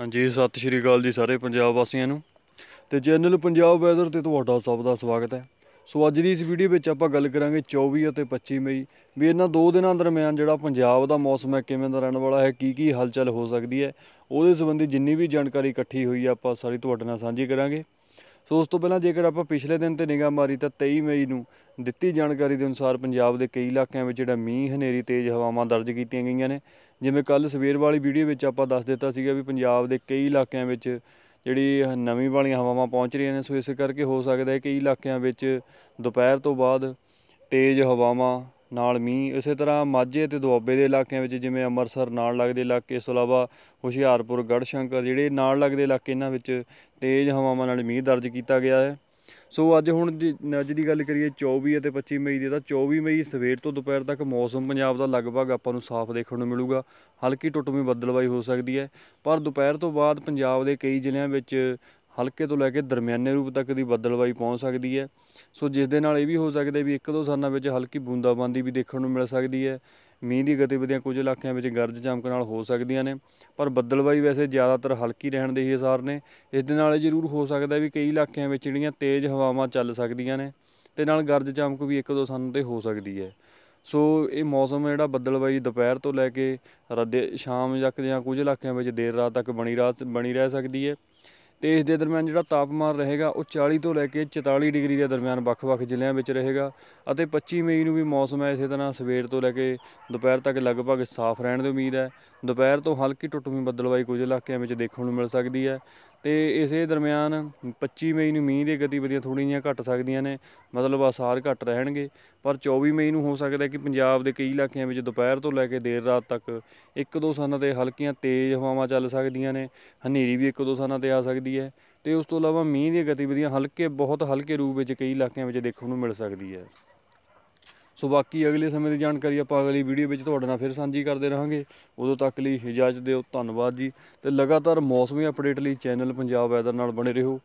ਹਾਂਜੀ ਸਤਿ ਸ਼੍ਰੀ ਅਕਾਲ ਜੀ ਸਾਰੇ ਪੰਜਾਬ ਵਾਸੀਆਂ ਨੂੰ ਤੇ ਚੈਨਲ ਪੰਜਾਬ ਵੈਦਰ ਤੇ ਤੁਹਾਡਾ ਸਭ ਦਾ ਸਵਾਗਤ ਹੈ ਸੋ ਅੱਜ ਦੀ ਇਸ ਵੀਡੀਓ ਵਿੱਚ ਆਪਾਂ ਗੱਲ ਕਰਾਂਗੇ 24 ਅਤੇ 25 ਮਈ ਵੀ ਇਹਨਾਂ ਦੋ ਦਿਨਾਂ ਦਰਮਿਆਨ ਜਿਹੜਾ ਪੰਜਾਬ ਦਾ ਮੌਸਮ ਹੈ ਕਿਵੇਂ ਦਾ ਰਹਿਣ ਵਾਲਾ ਹੈ ਕੀ ਕੀ ਹਲਚਲ ਹੋ ਸਕਦੀ ਹੈ ਉਹਦੇ ਸੰਬੰਧੀ ਜਿੰਨੀ ਵੀ ਜਾਣਕਾਰੀ ਇਕੱਠੀ ਹੋਈ ਆਪਾਂ ਸਾਰੀ ਤੁਹਾਡੇ ਨਾਲ ਸਾਂਝੀ ਕਰਾਂਗੇ ਸੋ ਉਸ ਤੋਂ ਪਹਿਲਾਂ ਜੇਕਰ ਆਪਾਂ ਪਿਛਲੇ ਦਿਨ ਤੇ ਨਿਗਾਹ ਮਾਰੀ ਤਾਂ 23 ਮਈ ਨੂੰ ਦਿੱਤੀ ਜਾਣਕਾਰੀ ਦੇ ਅਨੁਸਾਰ ਪੰਜਾਬ ਦੇ ਕਈ ਇਲਾਕਿਆਂ ਵਿੱਚ ਜਿਹੜਾ ਮੀਂਹ ਹਨੇਰੀ ਤੇਜ਼ ਹਵਾਵਾਂ ਦਰਜ ਕੀਤੀਆਂ ਗਈਆਂ ਨੇ ਜਿਵੇਂ ਕੱਲ ਸਵੇਰ ਵਾਲੀ ਵੀਡੀਓ ਵਿੱਚ ਆਪਾਂ ਦੱਸ ਦਿੱਤਾ ਸੀਗਾ ਵੀ ਪੰਜਾਬ ਦੇ ਕਈ ਇਲਾਕਿਆਂ ਵਿੱਚ ਜਿਹੜੀ ਨਵੀਂ ਵਾਲੀਆਂ ਹਵਾਵਾਂ ਪਹੁੰਚ ਰਹੀਆਂ ਨੇ ਸੋ ਇਸ ਕਰਕੇ ਹੋ ਸਕਦਾ ਹੈ ਕਿ ਇਲਾਕਿਆਂ ਵਿੱਚ ਦੁਪਹਿਰ ਤੋਂ ਬਾਅਦ ਤੇਜ਼ ਹਵਾਵਾਂ ਨਾਲ ਮੀਂਹ ਇਸੇ ਤਰ੍ਹਾਂ ਮਾਝੇ ਤੇ ਦੁਆਬੇ ਦੇ ਇਲਾਕਿਆਂ ਵਿੱਚ ਜਿਵੇਂ ਅੰਮ੍ਰਿਤਸਰ ਨਾਲ ਲੱਗਦੇ ਇਲਾਕੇ ਇਸ ਤੋਂ ਇਲਾਵਾ ਹੁਸ਼ਿਆਰਪੁਰ ਗੜਸ਼ੰਕਰ ਜਿਹੜੇ ਨਾਲ ਲੱਗਦੇ ਇਲਾਕੇ ਇਹਨਾਂ ਵਿੱਚ ਤੇਜ਼ ਹਵਾਵਾਂ ਨਾਲ ਮੀਂਹ ਦਰਜ ਕੀਤਾ ਗਿਆ ਹੈ ਸੋ ਅੱਜ ਹੁਣ ਅੱਜ ਦੀ ਗੱਲ ਕਰੀਏ 24 ਅਤੇ 25 ਮਈ ਦੀ ਤਾਂ 24 ਮਈ ਸਵੇਰ ਤੋਂ ਦੁਪਹਿਰ ਤੱਕ ਮੌਸਮ ਪੰਜਾਬ ਦਾ ਲਗਭਗ ਆਪਾਂ ਨੂੰ ਸਾਫ਼ ਦੇਖਣ ਨੂੰ ਮਿਲੂਗਾ ਹਲਕੀ ਟੁੱਟਵੀਂ ਬੱਦਲਬਾਈ ਹੋ ਸਕਦੀ ਹੈ ਪਰ ਦੁਪਹਿਰ ਤੋਂ ਬਾਅਦ ਪੰਜਾਬ ਦੇ ਕਈ ਜ਼ਿਲ੍ਹਿਆਂ ਵਿੱਚ ਹਲਕੇ ਤੋਂ ਲੈ ਕੇ ਦਰਮਿਆਨੇ ਰੂਪ ਤੱਕ ਦੀ ਬੱਦਲਵਾਈ ਪਹੁੰਚ ਸਕਦੀ ਹੈ ਸੋ ਜਿਸ ਦੇ ਨਾਲ ਇਹ ਵੀ ਹੋ ਸਕਦਾ ਵੀ ਇੱਕ ਦੋ ਸਾਲਾਂ ਵਿੱਚ ਹਲਕੀ ਬੂੰਦਾਬਾਂਦੀ ਵੀ ਦੇਖਣ ਨੂੰ ਮਿਲ ਸਕਦੀ ਹੈ ਮੀਂਹ ਦੀ ਗਤੀਵਿਧੀਆਂ ਕੁਝ ਇਲਾਕਿਆਂ ਵਿੱਚ ਗਰਜ ਚਮਕ ਨਾਲ ਹੋ ਸਕਦੀਆਂ ਨੇ ਪਰ ਬੱਦਲਬਾਈ ਵੈਸੇ ਜ਼ਿਆਦਾਤਰ ਹਲਕੀ ਰਹਿਣ ਦੇ ਹੀ ਅਸਾਰ ਨੇ ਇਸ ਦੇ ਨਾਲ ਇਹ ਜ਼ਰੂਰ ਹੋ ਸਕਦਾ ਵੀ ਕਈ ਇਲਾਕਿਆਂ ਵਿੱਚ ਜਿਹੜੀਆਂ ਤੇਜ਼ ਹਵਾਵਾਂ ਚੱਲ ਸਕਦੀਆਂ ਨੇ ਤੇ ਨਾਲ ਗਰਜ ਚਮਕ ਵੀ ਇੱਕ ਦੋ ਸਾਲਾਂ ਤੇ ਹੋ ਸਕਦੀ ਹੈ ਸੋ ਇਹ ਮੌਸਮ ਜਿਹੜਾ ਬੱਦਲਬਾਈ ਦੁਪਹਿਰ ਤੋਂ ਲੈ ਕੇ ਸ਼ਾਮ ਤੱਕ ਜਾਂ ਕੁਝ ਇਲਾਕਿਆਂ ਵਿੱਚ ਦੇਰ ਰਾਤ ਤੱਕ ਬਣੀ ਰਾਤ ਬਣੀ ਰਹਿ ਸਕਦੀ ਹੈ ਤੇ ਇਸ ਦੇ ਦਰਮਿਆਨ ਜਿਹੜਾ ਤਾਪਮਾਨ ਰਹੇਗਾ ਉਹ 40 ਤੋਂ ਲੈ ਕੇ 44 ਡਿਗਰੀ ਦੇ ਦਰਮਿਆਨ ਵੱਖ-ਵੱਖ ਜ਼ਿਲ੍ਹਿਆਂ ਵਿੱਚ ਰਹੇਗਾ ਅਤੇ 25 ਮਈ ਨੂੰ ਵੀ ਮੌਸਮ ਹੈ ਇਸੇ ਤਰ੍ਹਾਂ ਸਵੇਰ ਤੋਂ ਲੈ ਕੇ ਦੁਪਹਿਰ ਤੱਕ ਲਗਭਗ ਸਾਫ਼ ਰਹਿਣ ਦੀ ਉਮੀਦ ਹੈ ਦੁਪਹਿਰ ਤੋਂ ਹਲਕੀ ਟੁੱਟਵੀਂ ਬੱਦਲਬਾਈ ਕੁਝ ਇਲਾਕਿਆਂ ਵਿੱਚ ਦੇਖਣ ਨੂੰ ਮਿਲ ਸਕਦੀ ਹੈ ਤੇ ਇਸੇ ਦਰਮਿਆਨ 25 ਮਈ ਨੂੰ ਮੀਂਹ ਦੀਆਂ ਗਤੀਵਿਧੀਆਂ ਥੋੜੀਆਂ ਜਿਹੀਆਂ ਘੱਟ ਸਕਦੀਆਂ ਨੇ ਮਤਲਬ ਆਸਾਰ ਘੱਟ ਰਹਿਣਗੇ ਪਰ 24 ਮਈ ਨੂੰ ਹੋ ਸਕਦਾ ਕਿ ਪੰਜਾਬ ਦੇ ਕਈ ਇਲਾਕਿਆਂ ਵਿੱਚ ਦੁਪਹਿਰ ਤੋਂ ਲੈ ਕੇ ਦੇਰ ਰਾਤ ਤੱਕ ਇੱਕ ਦੋ ਸਥਾਨਾਂ ਤੇ ਹਲਕੀਆਂ ਤੇਜ਼ ਹਵਾਵਾਂ ਚੱਲ ਸਕਦੀਆਂ ਨੇ ਹਨੇਰੀ ਵੀ ਇੱਕ ਦੋ ਸਥਾਨਾਂ ਤੇ ਆ ਸਕਦੀ ਹੈ ਤੇ ਉਸ ਤੋਂ ਇਲਾਵਾ ਮੀਂਹ ਦੀਆਂ ਗਤੀਵਿਧੀਆਂ ਹਲਕੇ ਬਹੁਤ ਹਲਕੇ ਰੂਪ ਵਿੱਚ ਕਈ ਇਲਾਕਿਆਂ ਵਿੱਚ ਦੇਖਣ ਨੂੰ ਮਿਲ ਸਕਦੀ ਹੈ ਸੋ ਬਾਕੀ ਅਗਲੇ ਸਮੇਂ ਦੀ ਜਾਣਕਾਰੀ ਆਪਾਂ ਅਗਲੀ ਵੀਡੀਓ ਵਿੱਚ ਤੁਹਾਡੇ ਨਾਲ ਫਿਰ ਸਾਂਝੀ ਕਰਦੇ ਰਹਾਂਗੇ ਉਦੋਂ ਤੱਕ ਲਈ ਇਜਾਜ਼ਤ ਦਿਓ ਧੰਨਵਾਦ ਜੀ ਤੇ ਲਗਾਤਾਰ ਮੌਸਮੀ ਅਪਡੇਟ ਲਈ ਚੈਨਲ ਪੰਜਾਬ ਵੈਦਰ ਨਾਲ ਬਣੇ ਰਹੋ